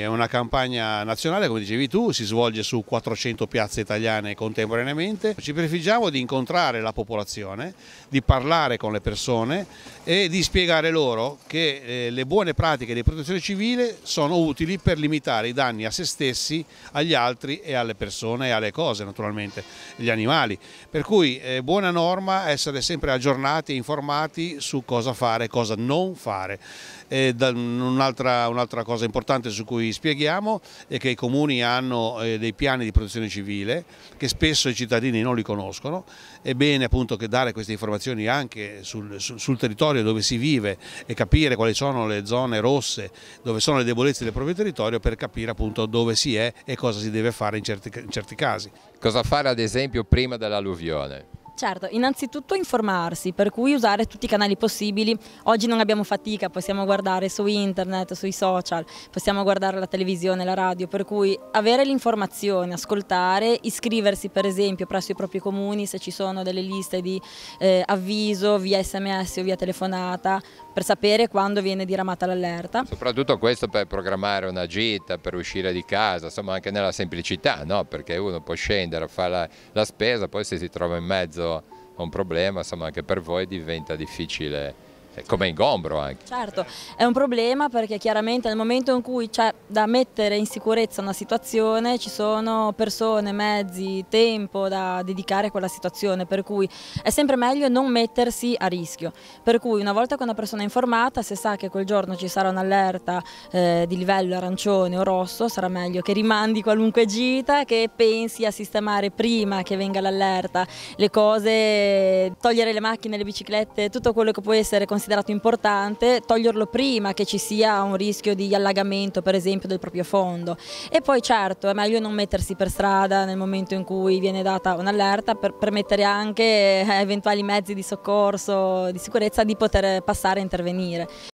È una campagna nazionale, come dicevi tu, si svolge su 400 piazze italiane contemporaneamente. Ci prefiggiamo di incontrare la popolazione, di parlare con le persone e di spiegare loro che eh, le buone pratiche di protezione civile sono utili per limitare i danni a se stessi, agli altri e alle persone e alle cose naturalmente, gli animali. Per cui è eh, buona norma essere sempre aggiornati e informati su cosa fare e cosa non fare. Eh, un'altra un cosa importante su cui cui spieghiamo è che i comuni hanno eh, dei piani di protezione civile che spesso i cittadini non li conoscono, è bene appunto che dare queste informazioni anche sul, sul territorio dove si vive e capire quali sono le zone rosse, dove sono le debolezze del proprio territorio per capire appunto dove si è e cosa si deve fare in certi, in certi casi. Cosa fare ad esempio prima dell'alluvione? Certo, innanzitutto informarsi, per cui usare tutti i canali possibili. Oggi non abbiamo fatica, possiamo guardare su internet, sui social, possiamo guardare la televisione, la radio, per cui avere l'informazione, ascoltare, iscriversi per esempio presso i propri comuni se ci sono delle liste di eh, avviso via sms o via telefonata per sapere quando viene diramata l'allerta. Soprattutto questo per programmare una gita, per uscire di casa, insomma anche nella semplicità, no? perché uno può scendere, fare la, la spesa, poi se si trova in mezzo mezzo a un problema, insomma anche per voi diventa difficile eh, come ingombro anche. Certo, è un problema perché chiaramente nel momento in cui c'è da mettere in sicurezza una situazione ci sono persone, mezzi, tempo da dedicare a quella situazione, per cui è sempre meglio non mettersi a rischio. Per cui una volta che una persona è informata, se sa che quel giorno ci sarà un'allerta eh, di livello arancione o rosso, sarà meglio che rimandi qualunque gita, che pensi a sistemare prima che venga l'allerta le cose, togliere le macchine, le biciclette, tutto quello che può essere considerato considerato importante toglierlo prima che ci sia un rischio di allagamento per esempio del proprio fondo e poi certo è meglio non mettersi per strada nel momento in cui viene data un'allerta per permettere anche a eh, eventuali mezzi di soccorso, di sicurezza di poter passare e intervenire.